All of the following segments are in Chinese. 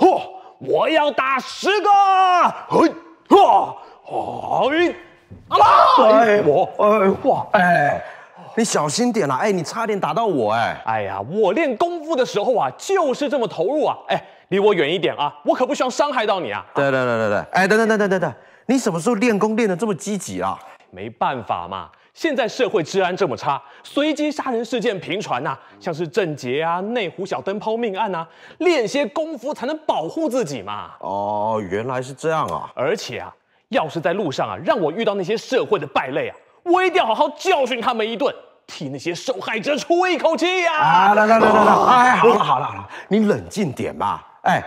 我我要打十个！哎哈，哎。阿猫，哎我哎哇哎，你小心点啦，哎，你差点打到我哎。哎呀，我练功夫的时候啊，就是这么投入啊哎，离我远一点啊，我可不望伤害到你啊。对对对对对，哎等等等等等等，你什么时候练功练得这么积极啊？没办法嘛，现在社会治安这么差，随机杀人事件频传呐，像是郑杰啊内湖小灯泡命案啊，练些功夫才能保护自己嘛。哦，原来是这样啊。而且啊。要是在路上啊，让我遇到那些社会的败类啊，我一定要好好教训他们一顿，替那些受害者出一口气呀！来来来来来，哎，好了好了，你冷静点嘛！哎，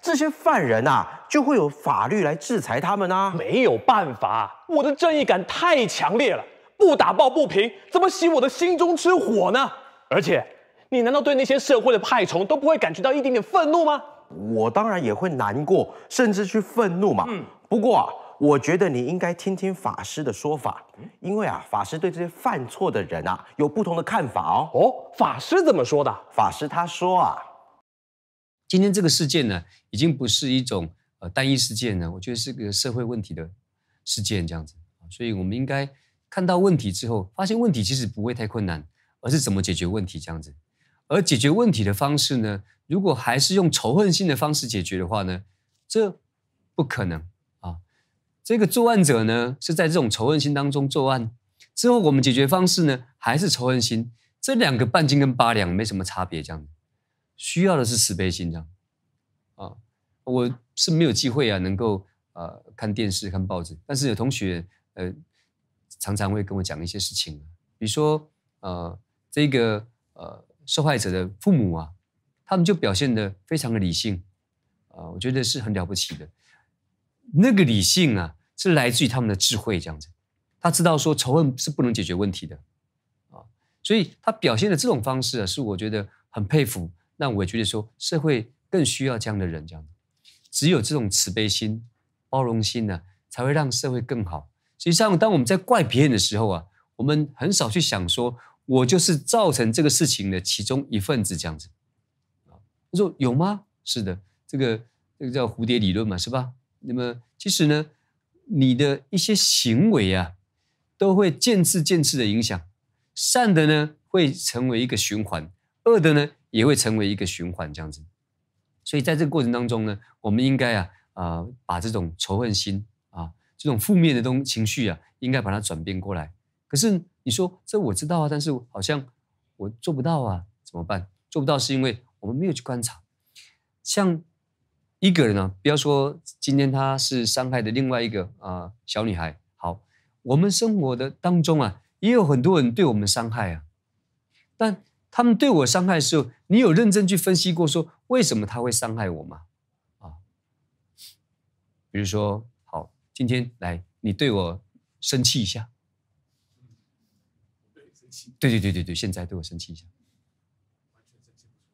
这些犯人啊，就会有法律来制裁他们呐。没有办法，我的正义感太强烈了，不打抱不平怎么熄我的心中之火呢？而且，你难道对那些社会的派虫都不会感觉到一点点愤怒吗？我当然也会难过，甚至去愤怒嘛。嗯，不过啊。我觉得你应该听听法师的说法，因为啊，法师对这些犯错的人啊有不同的看法哦。哦，法师怎么说的？法师他说啊，今天这个事件呢，已经不是一种呃单一事件呢，我觉得是个社会问题的事件这样子。所以，我们应该看到问题之后，发现问题其实不会太困难，而是怎么解决问题这样子。而解决问题的方式呢，如果还是用仇恨性的方式解决的话呢，这不可能。这个作案者呢，是在这种仇恨心当中作案之后，我们解决方式呢，还是仇恨心，这两个半斤跟八两没什么差别。这样，需要的是慈悲心。这样啊，我是没有机会啊，能够呃看电视、看报纸，但是有同学呃常常会跟我讲一些事情，比如说呃这个呃受害者的父母啊，他们就表现得非常的理性，啊，我觉得是很了不起的。那个理性啊，是来自于他们的智慧，这样子，他知道说仇恨是不能解决问题的，啊，所以他表现的这种方式啊，是我觉得很佩服。那我觉得说社会更需要这样的人，这样子，只有这种慈悲心、包容心呢，才会让社会更好。实际上，当我们在怪别人的时候啊，我们很少去想说，我就是造成这个事情的其中一份子，这样子啊。他说有吗？是的，这个这个叫蝴蝶理论嘛，是吧？那么，其实呢，你的一些行为啊，都会渐次渐次的影响，善的呢会成为一个循环，恶的呢也会成为一个循环，这样子。所以在这个过程当中呢，我们应该啊啊把这种仇恨心啊这种负面的东情绪啊，应该把它转变过来。可是你说这我知道啊，但是好像我做不到啊，怎么办？做不到是因为我们没有去观察，像。一个人啊，不要说今天他是伤害的另外一个啊小女孩。好，我们生活的当中啊，也有很多人对我们伤害啊。但他们对我伤害的时候，你有认真去分析过说为什么他会伤害我吗？啊，比如说，好，今天来你对我生气一下。对，对对对对对，现在对我生气一下。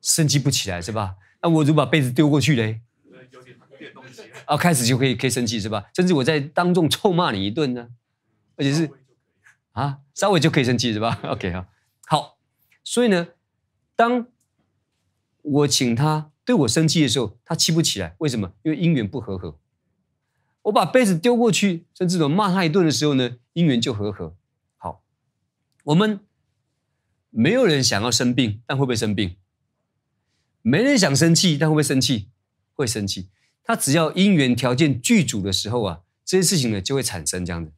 生气不起来是吧？那我就把被子丢过去嘞。有点变东西啊！开始就可以可以生气是吧？甚至我在当众臭骂你一顿呢，而且是啊，稍微就可以生气是吧？OK 好，好，所以呢，当我请他对我生气的时候，他气不起来，为什么？因为因缘不和合。我把杯子丢过去，甚至我骂他一顿的时候呢，因缘就和和。好，我们没有人想要生病，但会不会生病？没人想生气，但会不会生气？会生气，他只要因缘条件具足的时候啊，这些事情呢就会产生这样子。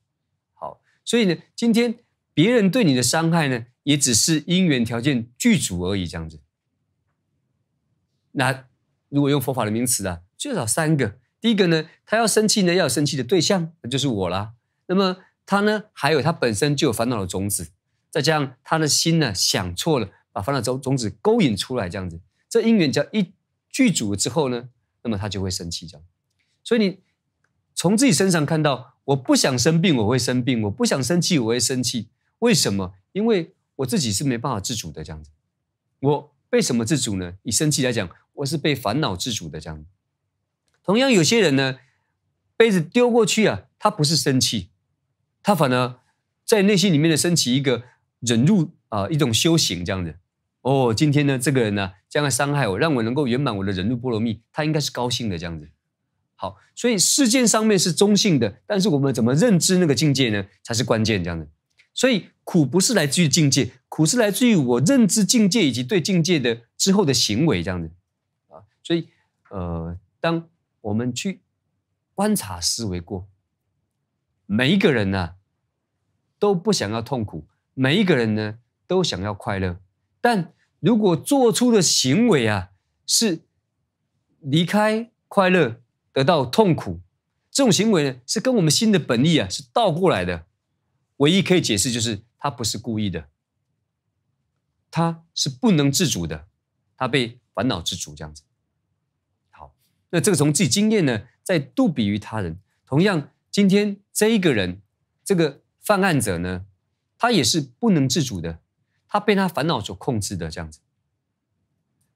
好，所以呢，今天别人对你的伤害呢，也只是因缘条件具足而已，这样子。那如果用佛法的名词啊，最少三个。第一个呢，他要生气呢，要有生气的对象那就是我啦。那么他呢，还有他本身就有烦恼的种子，再加上他的心呢想错了，把烦恼种种子勾引出来，这样子。这因缘只要一具足了之后呢。那么他就会生气这样，所以你从自己身上看到，我不想生病我会生病，我不想生气我会生气，为什么？因为我自己是没办法自主的这样子。我被什么自主呢？以生气来讲，我是被烦恼自主的这样子。同样，有些人呢，杯子丢过去啊，他不是生气，他反而在内心里面的升起一个忍辱啊，一种修行这样子。哦，今天呢，这个人呢，将要伤害我，让我能够圆满我的忍辱波罗蜜，他应该是高兴的这样子。好，所以事件上面是中性的，但是我们怎么认知那个境界呢，才是关键这样子。所以苦不是来自于境界，苦是来自于我认知境界以及对境界的之后的行为这样子啊。所以，呃，当我们去观察思维过，每一个人呢都不想要痛苦，每一个人呢都想要快乐。但如果做出的行为啊是离开快乐得到痛苦，这种行为呢是跟我们心的本意啊是倒过来的，唯一可以解释就是他不是故意的，他是不能自主的，他被烦恼之主这样子。好，那这个从自己经验呢，再度比于他人，同样今天这一个人这个犯案者呢，他也是不能自主的。他被他烦恼所控制的这样子，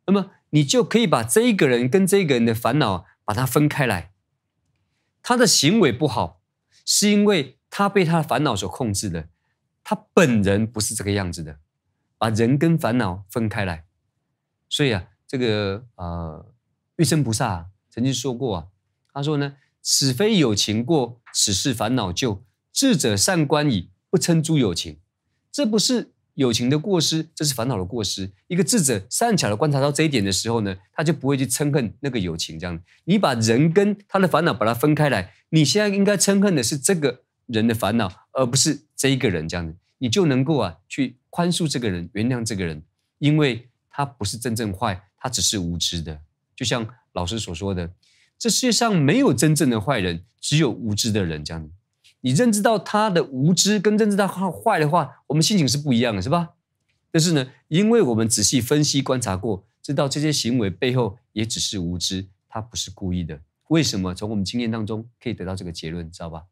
那么你就可以把这一个人跟这个人的烦恼把它分开来。他的行为不好，是因为他被他的烦恼所控制的，他本人不是这个样子的。把人跟烦恼分开来，所以啊，这个呃，玉生菩萨曾经说过啊，他说呢：此非有情过，此事烦恼旧。智者善观矣，不称诸有情。这不是。友情的过失，这是烦恼的过失。一个智者善巧的观察到这一点的时候呢，他就不会去嗔恨那个友情。这样，你把人跟他的烦恼把它分开来，你现在应该嗔恨的是这个人的烦恼，而不是这一个人。这样子，你就能够啊去宽恕这个人，原谅这个人，因为他不是真正坏，他只是无知的。就像老师所说的，这世界上没有真正的坏人，只有无知的人。这样子。你认知到他的无知，跟认知到他坏的话，我们心情是不一样的，是吧？但是呢，因为我们仔细分析、观察过，知道这些行为背后也只是无知，他不是故意的。为什么？从我们经验当中可以得到这个结论，知道吧？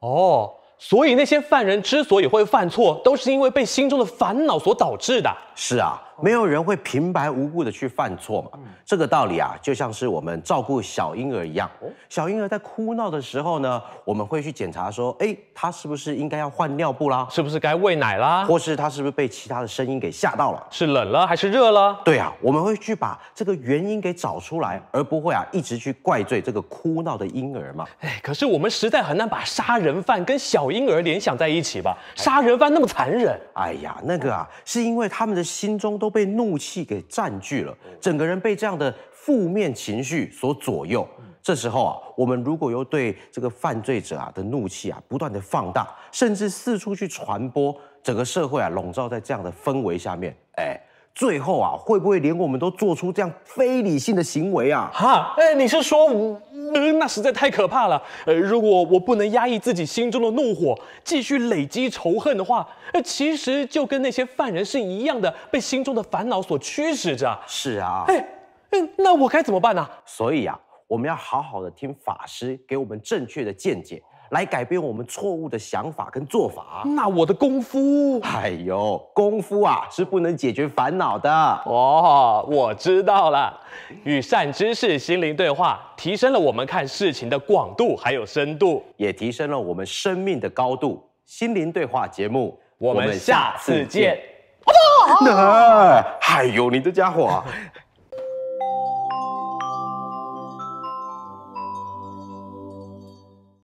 哦，所以那些犯人之所以会犯错，都是因为被心中的烦恼所导致的。是啊。没有人会平白无故的去犯错嘛，这个道理啊，就像是我们照顾小婴儿一样。小婴儿在哭闹的时候呢，我们会去检查说，哎，他是不是应该要换尿布啦？是不是该喂奶啦？或是他是不是被其他的声音给吓到了？是冷了还是热了？对啊，我们会去把这个原因给找出来，而不会啊一直去怪罪这个哭闹的婴儿嘛。哎，可是我们实在很难把杀人犯跟小婴儿联想在一起吧？杀人犯那么残忍，哎呀，那个啊，是因为他们的心中都。被怒气给占据了，整个人被这样的负面情绪所左右。这时候啊，我们如果又对这个犯罪者啊的怒气啊不断的放大，甚至四处去传播，整个社会啊笼罩在这样的氛围下面，哎。最后啊，会不会连我们都做出这样非理性的行为啊？哈，哎，你是说，嗯，那实在太可怕了。呃，如果我不能压抑自己心中的怒火，继续累积仇恨的话，那其实就跟那些犯人是一样的，被心中的烦恼所驱使着。是啊，哎，嗯，那我该怎么办呢？所以啊，我们要好好的听法师给我们正确的见解。来改变我们错误的想法跟做法，那我的功夫，哎呦，功夫啊是不能解决烦恼的哦。我知道了，与善知识心灵对话，提升了我们看事情的广度还有深度，也提升了我们生命的高度。心灵对话节目，我们下次见。那，哎呦，你这家伙！